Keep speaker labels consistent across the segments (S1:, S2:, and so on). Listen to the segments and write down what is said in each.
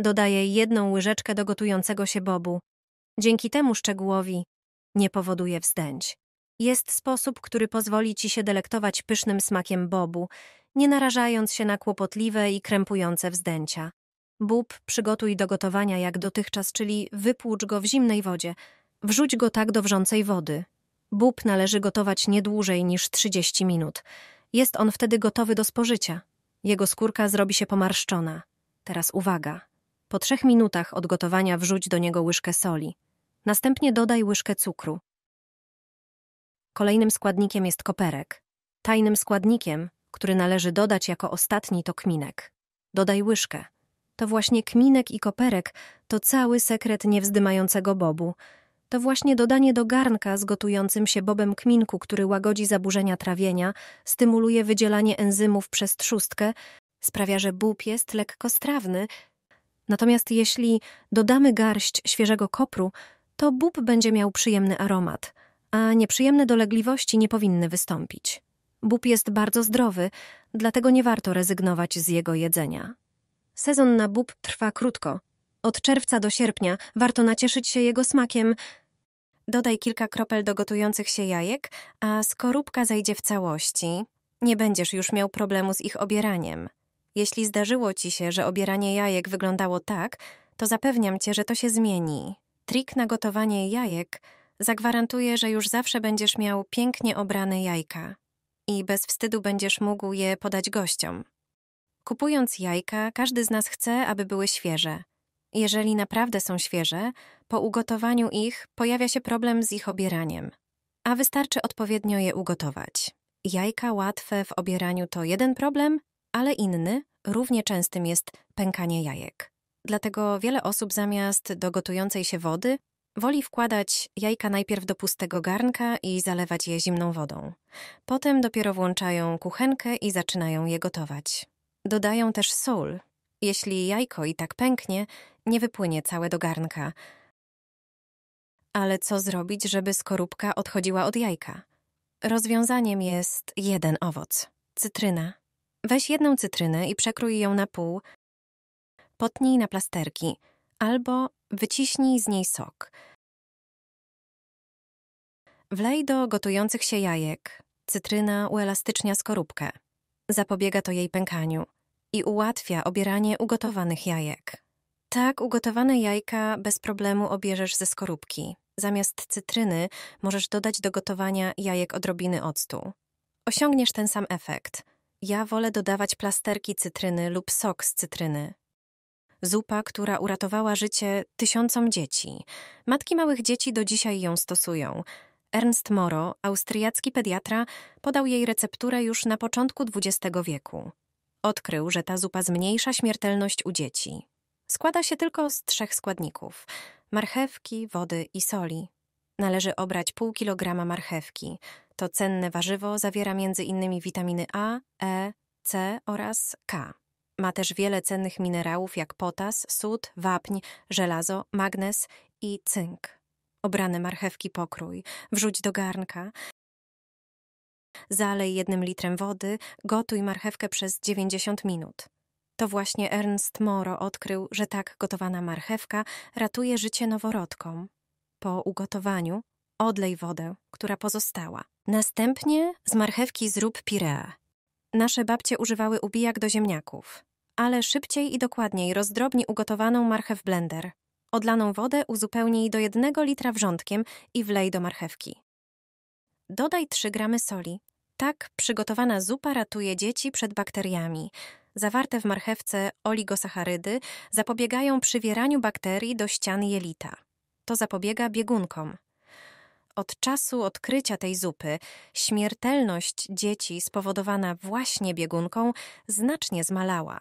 S1: Dodaję jedną łyżeczkę do gotującego się bobu. Dzięki temu szczegółowi nie powoduje wzdęć. Jest sposób, który pozwoli ci się delektować pysznym smakiem bobu, nie narażając się na kłopotliwe i krępujące wzdęcia. Bób przygotuj do gotowania jak dotychczas, czyli wypłucz go w zimnej wodzie. Wrzuć go tak do wrzącej wody. Bób należy gotować nie dłużej niż 30 minut. Jest on wtedy gotowy do spożycia. Jego skórka zrobi się pomarszczona. Teraz uwaga. Po trzech minutach od gotowania wrzuć do niego łyżkę soli. Następnie dodaj łyżkę cukru. Kolejnym składnikiem jest koperek. Tajnym składnikiem, który należy dodać jako ostatni, to kminek. Dodaj łyżkę. To właśnie kminek i koperek to cały sekret niewzdymającego bobu. To właśnie dodanie do garnka z gotującym się bobem kminku, który łagodzi zaburzenia trawienia, stymuluje wydzielanie enzymów przez trzustkę, sprawia, że bób jest lekkostrawny, Natomiast jeśli dodamy garść świeżego kopru, to bób będzie miał przyjemny aromat, a nieprzyjemne dolegliwości nie powinny wystąpić. Bób jest bardzo zdrowy, dlatego nie warto rezygnować z jego jedzenia. Sezon na bób trwa krótko. Od czerwca do sierpnia warto nacieszyć się jego smakiem. Dodaj kilka kropel do gotujących się jajek, a skorupka zejdzie w całości. Nie będziesz już miał problemu z ich obieraniem. Jeśli zdarzyło ci się, że obieranie jajek wyglądało tak, to zapewniam cię, że to się zmieni. Trik na gotowanie jajek zagwarantuje, że już zawsze będziesz miał pięknie obrane jajka i bez wstydu będziesz mógł je podać gościom. Kupując jajka, każdy z nas chce, aby były świeże. Jeżeli naprawdę są świeże, po ugotowaniu ich pojawia się problem z ich obieraniem, a wystarczy odpowiednio je ugotować. Jajka łatwe w obieraniu to jeden problem, ale inny, równie częstym jest pękanie jajek. Dlatego wiele osób zamiast do gotującej się wody woli wkładać jajka najpierw do pustego garnka i zalewać je zimną wodą. Potem dopiero włączają kuchenkę i zaczynają je gotować. Dodają też sól. Jeśli jajko i tak pęknie, nie wypłynie całe do garnka. Ale co zrobić, żeby skorupka odchodziła od jajka? Rozwiązaniem jest jeden owoc cytryna Weź jedną cytrynę i przekrój ją na pół, potnij na plasterki albo wyciśnij z niej sok. Wlej do gotujących się jajek. Cytryna uelastycznia skorupkę. Zapobiega to jej pękaniu i ułatwia obieranie ugotowanych jajek. Tak ugotowane jajka bez problemu obierzesz ze skorupki. Zamiast cytryny możesz dodać do gotowania jajek odrobiny octu. Osiągniesz ten sam efekt – ja wolę dodawać plasterki cytryny lub sok z cytryny. Zupa, która uratowała życie tysiącom dzieci. Matki małych dzieci do dzisiaj ją stosują. Ernst Moro, austriacki pediatra, podał jej recepturę już na początku XX wieku. Odkrył, że ta zupa zmniejsza śmiertelność u dzieci. Składa się tylko z trzech składników: marchewki, wody i soli. Należy obrać pół kilograma marchewki. To cenne warzywo zawiera m.in. witaminy A, E, C oraz K. Ma też wiele cennych minerałów jak potas, sód, wapń, żelazo, magnez i cynk. Obrane marchewki pokrój, wrzuć do garnka. Zalej jednym litrem wody, gotuj marchewkę przez 90 minut. To właśnie Ernst Moro odkrył, że tak gotowana marchewka ratuje życie noworodkom po ugotowaniu odlej wodę, która pozostała. Następnie z marchewki zrób pirea. Nasze babcie używały ubijak do ziemniaków, ale szybciej i dokładniej rozdrobni ugotowaną marchew blender. Odlaną wodę uzupełnij do 1 litra wrzątkiem i wlej do marchewki. Dodaj 3 gramy soli. Tak przygotowana zupa ratuje dzieci przed bakteriami. Zawarte w marchewce oligosacharydy zapobiegają przywieraniu bakterii do ścian jelita. To zapobiega biegunkom. Od czasu odkrycia tej zupy śmiertelność dzieci spowodowana właśnie biegunką znacznie zmalała.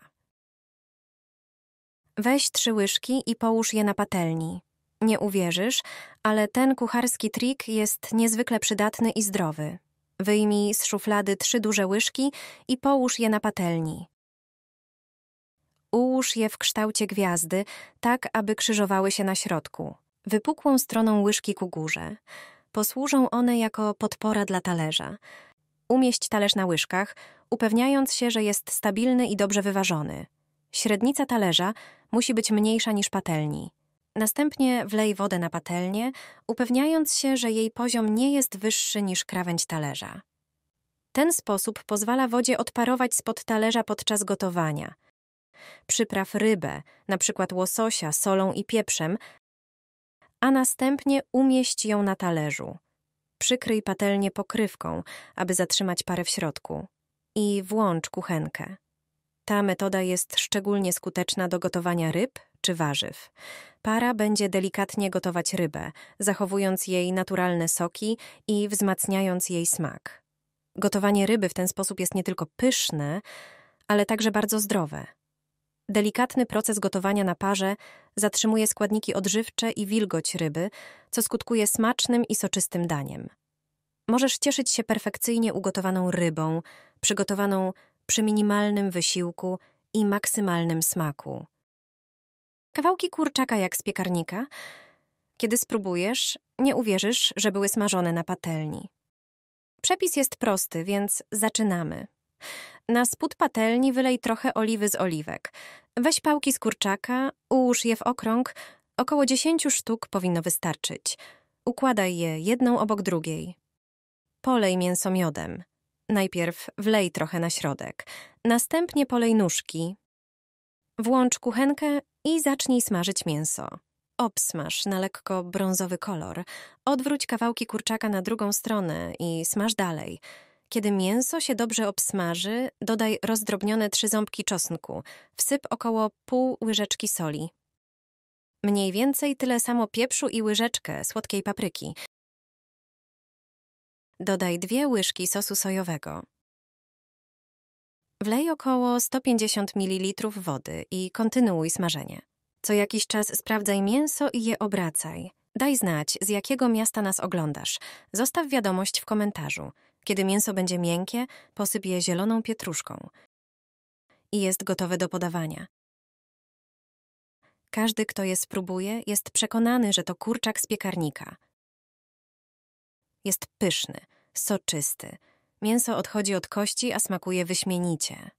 S1: Weź trzy łyżki i połóż je na patelni. Nie uwierzysz, ale ten kucharski trik jest niezwykle przydatny i zdrowy. Wyjmij z szuflady trzy duże łyżki i połóż je na patelni. Ułóż je w kształcie gwiazdy, tak aby krzyżowały się na środku wypukłą stroną łyżki ku górze. Posłużą one jako podpora dla talerza. Umieść talerz na łyżkach, upewniając się, że jest stabilny i dobrze wyważony. Średnica talerza musi być mniejsza niż patelni. Następnie wlej wodę na patelnię, upewniając się, że jej poziom nie jest wyższy niż krawędź talerza. Ten sposób pozwala wodzie odparować spod talerza podczas gotowania. Przypraw rybę, np. łososia, solą i pieprzem, a następnie umieść ją na talerzu. Przykryj patelnię pokrywką, aby zatrzymać parę w środku. I włącz kuchenkę. Ta metoda jest szczególnie skuteczna do gotowania ryb czy warzyw. Para będzie delikatnie gotować rybę, zachowując jej naturalne soki i wzmacniając jej smak. Gotowanie ryby w ten sposób jest nie tylko pyszne, ale także bardzo zdrowe. Delikatny proces gotowania na parze zatrzymuje składniki odżywcze i wilgoć ryby, co skutkuje smacznym i soczystym daniem. Możesz cieszyć się perfekcyjnie ugotowaną rybą, przygotowaną przy minimalnym wysiłku i maksymalnym smaku. Kawałki kurczaka jak z piekarnika? Kiedy spróbujesz, nie uwierzysz, że były smażone na patelni. Przepis jest prosty, więc zaczynamy. Na spód patelni wylej trochę oliwy z oliwek. Weź pałki z kurczaka, ułóż je w okrąg. Około 10 sztuk powinno wystarczyć. Układaj je jedną obok drugiej. Polej mięso miodem. Najpierw wlej trochę na środek. Następnie polej nóżki. Włącz kuchenkę i zacznij smażyć mięso. Obsmaż na lekko brązowy kolor. Odwróć kawałki kurczaka na drugą stronę i smaż dalej – kiedy mięso się dobrze obsmaży, dodaj rozdrobnione trzy ząbki czosnku. Wsyp około pół łyżeczki soli. Mniej więcej tyle samo pieprzu i łyżeczkę słodkiej papryki. Dodaj dwie łyżki sosu sojowego. Wlej około 150 ml wody i kontynuuj smażenie. Co jakiś czas sprawdzaj mięso i je obracaj. Daj znać, z jakiego miasta nas oglądasz. Zostaw wiadomość w komentarzu. Kiedy mięso będzie miękkie, posyp je zieloną pietruszką i jest gotowe do podawania. Każdy, kto je spróbuje, jest przekonany, że to kurczak z piekarnika. Jest pyszny, soczysty. Mięso odchodzi od kości, a smakuje wyśmienicie.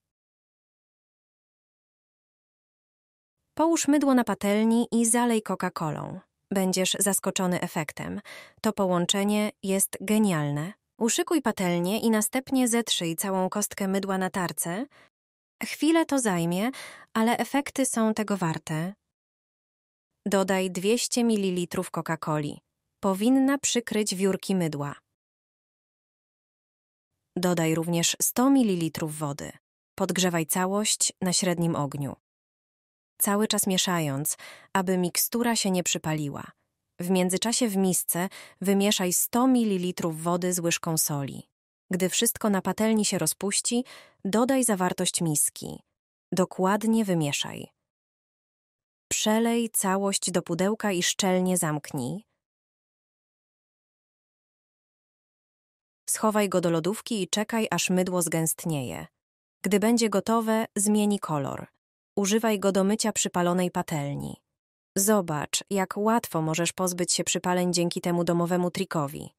S1: Połóż mydło na patelni i zalej Coca-Colą. Będziesz zaskoczony efektem. To połączenie jest genialne. Uszykuj patelnię i następnie zetrzyj całą kostkę mydła na tarce. Chwilę to zajmie, ale efekty są tego warte. Dodaj 200 ml Coca-Coli. Powinna przykryć wiórki mydła. Dodaj również 100 ml wody. Podgrzewaj całość na średnim ogniu. Cały czas mieszając, aby mikstura się nie przypaliła. W międzyczasie w misce wymieszaj 100 ml wody z łyżką soli. Gdy wszystko na patelni się rozpuści, dodaj zawartość miski. Dokładnie wymieszaj. Przelej całość do pudełka i szczelnie zamknij. Schowaj go do lodówki i czekaj, aż mydło zgęstnieje. Gdy będzie gotowe, zmieni kolor. Używaj go do mycia przypalonej patelni. Zobacz, jak łatwo możesz pozbyć się przypaleń dzięki temu domowemu trikowi.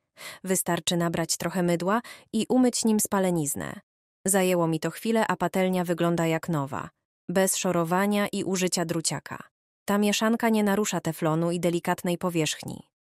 S1: Wystarczy nabrać trochę mydła i umyć nim spaleniznę. Zajęło mi to chwilę, a patelnia wygląda jak nowa, bez szorowania i użycia druciaka. Ta mieszanka nie narusza teflonu i delikatnej powierzchni.